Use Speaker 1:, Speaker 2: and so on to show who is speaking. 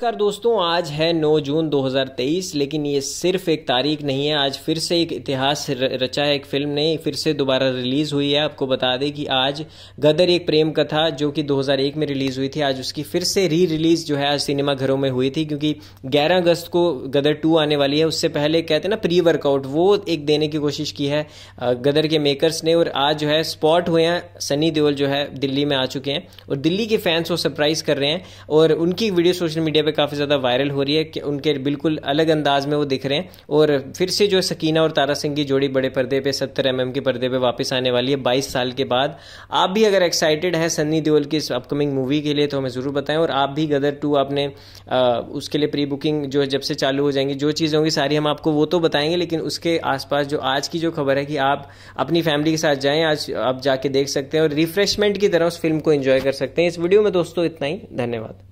Speaker 1: कर दोस्तों आज है 9 जून 2023 लेकिन ये सिर्फ एक तारीख नहीं है आज फिर से एक इतिहास रचा है एक फिल्म ने फिर से दोबारा रिलीज़ हुई है आपको बता दें कि आज गदर एक प्रेम कथा जो कि 2001 में रिलीज़ हुई थी आज उसकी फिर से री रिलीज़ जो है आज सिनेमाघरों में हुई थी क्योंकि 11 अगस्त को गदर टू आने वाली है उससे पहले कहते हैं ना प्री वर्कआउट वो एक देने की कोशिश की है गदर के मेकर्स ने और आज जो है स्पॉट हुए हैं सनी देओल जो है दिल्ली में आ चुके हैं और दिल्ली के फैंस को सरप्राइज़ कर रहे हैं और उनकी वीडियो सोशल मीडिया पे काफ़ी ज़्यादा वायरल हो रही है कि उनके बिल्कुल अलग अंदाज में वो दिख रहे हैं और फिर से जो सकीना और तारा सिंह की जोड़ी बड़े पर्दे पे सत्तर एम mm के पर्दे पे वापस आने वाली है बाईस साल के बाद आप भी अगर एक्साइटेड है सन्नी देओल की इस अपकमिंग मूवी के लिए तो हमें ज़रूर बताएं और आप भी गदर टू आपने आ, उसके लिए प्री बुकिंग जो जब से चालू हो जाएंगी जो चीज़ें होंगी सारी हम आपको वो तो बताएंगे लेकिन उसके आसपास जो आज की जो खबर है कि आप अपनी फैमिली के साथ जाएँ आज आप जाके देख सकते हैं और रिफ्रेशमेंट की तरह उस फिल्म को इन्जॉय कर सकते हैं इस वीडियो में दोस्तों इतना ही धन्यवाद